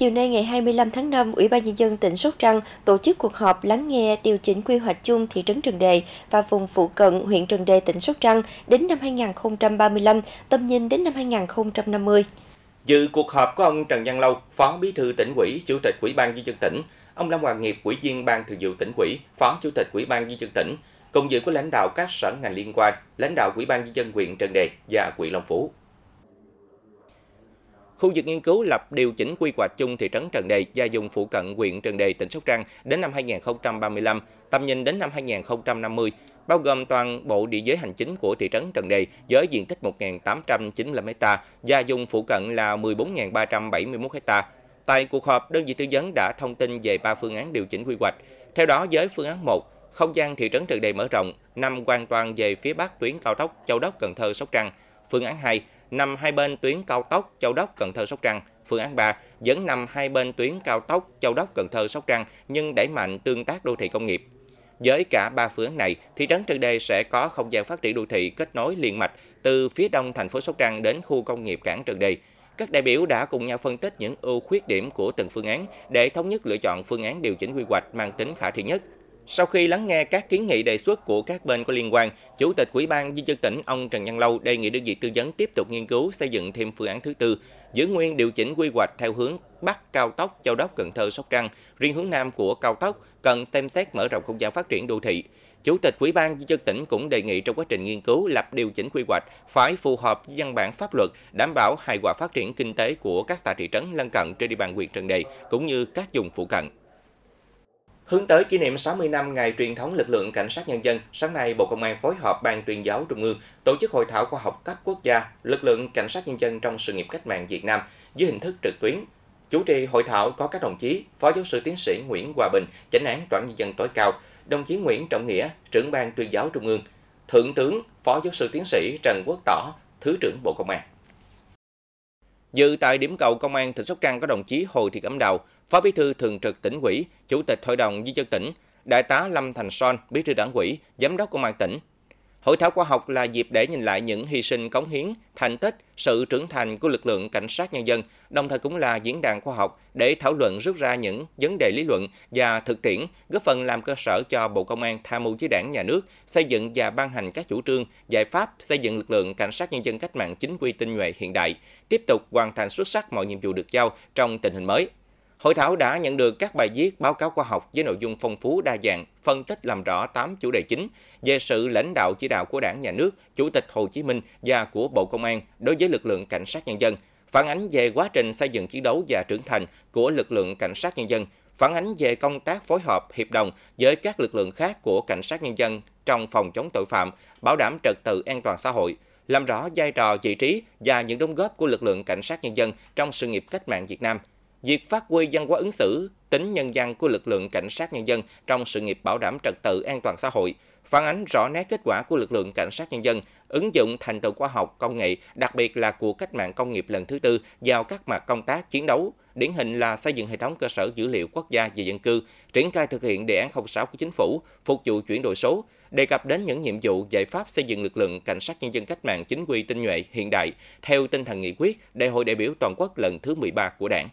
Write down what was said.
Chiều nay ngày 25 tháng 5, Ủy ban Nhân dân tỉnh Sóc Trăng tổ chức cuộc họp lắng nghe điều chỉnh quy hoạch chung thị trấn Trần Đề và vùng phụ cận huyện Trần Đề tỉnh Sóc Trăng đến năm 2035, tầm nhìn đến năm 2050. Dự cuộc họp có ông Trần Văn Lâu, Phó Bí thư tỉnh ủy, Chủ tịch Ủy ban Nhân dân tỉnh, ông Lâm Hoàng Nghiệp, Ủy viên Ban Thường vụ tỉnh ủy, Phó Chủ tịch Ủy ban Nhân dân tỉnh, cùng dự có lãnh đạo các sở ngành liên quan, lãnh đạo Ủy ban Nhân dân huyện Trần Đề và huyện Long Phú. Khu vực nghiên cứu lập điều chỉnh quy hoạch chung thị trấn Trần Đề và dùng phụ cận huyện Trần Đề, tỉnh Sóc Trăng đến năm 2035, tầm nhìn đến năm 2050, bao gồm toàn bộ địa giới hành chính của thị trấn Trần Đề với diện tích 1.895 ha và dùng phụ cận là 14.371 ha. Tại cuộc họp, đơn vị tư vấn đã thông tin về ba phương án điều chỉnh quy hoạch. Theo đó, với phương án 1, không gian thị trấn Trần Đề mở rộng, nằm hoàn toàn về phía bắc tuyến cao tốc Châu Đốc Cần Thơ Sóc Trăng. Phương án 2, nằm hai bên tuyến cao tốc Châu Đốc Cần Thơ Sóc Trăng. Phương án 3 vẫn nằm hai bên tuyến cao tốc Châu Đốc Cần Thơ Sóc Trăng nhưng đẩy mạnh tương tác đô thị công nghiệp. Với cả ba phương án này, thị trấn Trần Đề sẽ có không gian phát triển đô thị kết nối liền mạch từ phía đông thành phố Sóc Trăng đến khu công nghiệp cảng Trần Đề. Các đại biểu đã cùng nhau phân tích những ưu khuyết điểm của từng phương án để thống nhất lựa chọn phương án điều chỉnh quy hoạch mang tính khả thi nhất, sau khi lắng nghe các kiến nghị đề xuất của các bên có liên quan, Chủ tịch Ủy ban Nhân dân tỉnh ông Trần Văn Lâu đề nghị đơn vị tư vấn tiếp tục nghiên cứu xây dựng thêm phương án thứ tư, giữ nguyên điều chỉnh quy hoạch theo hướng Bắc cao tốc Châu Đốc Cần Thơ Sóc Trăng, riêng hướng Nam của cao tốc cần xem xét mở rộng không gian phát triển đô thị. Chủ tịch Ủy ban nhân dân tỉnh cũng đề nghị trong quá trình nghiên cứu lập điều chỉnh quy hoạch phải phù hợp với văn bản pháp luật, đảm bảo hài hòa phát triển kinh tế của các xã thị trấn lân cận trên địa bàn huyện Trần Đề cũng như các vùng phụ cận. Hướng tới kỷ niệm 60 năm ngày truyền thống lực lượng cảnh sát nhân dân, sáng nay Bộ Công an phối hợp Ban tuyên giáo Trung ương tổ chức hội thảo khoa học cấp quốc gia lực lượng cảnh sát nhân dân trong sự nghiệp cách mạng Việt Nam dưới hình thức trực tuyến. Chủ trì hội thảo có các đồng chí Phó giáo sư tiến sĩ Nguyễn Hòa Bình, chánh án Toán nhân dân tối cao, đồng chí Nguyễn Trọng Nghĩa, trưởng ban tuyên giáo Trung ương, Thượng tướng Phó giáo sư tiến sĩ Trần Quốc Tỏ, Thứ trưởng Bộ Công an. Dự tại điểm cầu Công an tỉnh Sóc Trăng có đồng chí Hồ Thị Cẩm Đào, Phó Bí thư Thường trực tỉnh ủy, Chủ tịch Hội đồng Nhân dân tỉnh, Đại tá Lâm Thành Son, Bí thư đảng ủy, Giám đốc Công an tỉnh, Hội thảo khoa học là dịp để nhìn lại những hy sinh cống hiến, thành tích, sự trưởng thành của lực lượng cảnh sát nhân dân, đồng thời cũng là diễn đàn khoa học để thảo luận rút ra những vấn đề lý luận và thực tiễn, góp phần làm cơ sở cho Bộ Công an tham mưu với Đảng nhà nước xây dựng và ban hành các chủ trương, giải pháp xây dựng lực lượng cảnh sát nhân dân cách mạng chính quy tinh nhuệ hiện đại, tiếp tục hoàn thành xuất sắc mọi nhiệm vụ được giao trong tình hình mới. Hội thảo đã nhận được các bài viết báo cáo khoa học với nội dung phong phú đa dạng, phân tích làm rõ 8 chủ đề chính về sự lãnh đạo chỉ đạo của Đảng, Nhà nước, Chủ tịch Hồ Chí Minh và của Bộ Công an đối với lực lượng cảnh sát nhân dân, phản ánh về quá trình xây dựng chiến đấu và trưởng thành của lực lượng cảnh sát nhân dân, phản ánh về công tác phối hợp, hiệp đồng với các lực lượng khác của cảnh sát nhân dân trong phòng chống tội phạm, bảo đảm trật tự an toàn xã hội, làm rõ vai trò vị trí và những đóng góp của lực lượng cảnh sát nhân dân trong sự nghiệp cách mạng Việt Nam – việc phát huy văn hóa ứng xử, tính nhân dân của lực lượng cảnh sát nhân dân trong sự nghiệp bảo đảm trật tự an toàn xã hội, phản ánh rõ nét kết quả của lực lượng cảnh sát nhân dân, ứng dụng thành tựu khoa học, công nghệ, đặc biệt là của cách mạng công nghiệp lần thứ tư vào các mặt công tác chiến đấu. Điển hình là xây dựng hệ thống cơ sở dữ liệu quốc gia về dân cư, triển khai thực hiện đề án 06 của chính phủ, phục vụ chuyển đổi số, đề cập đến những nhiệm vụ giải pháp xây dựng lực lượng cảnh sát nhân dân cách mạng chính quy tinh nhuệ hiện đại theo tinh thần nghị quyết Đại hội đại biểu toàn quốc lần thứ 13 của Đảng.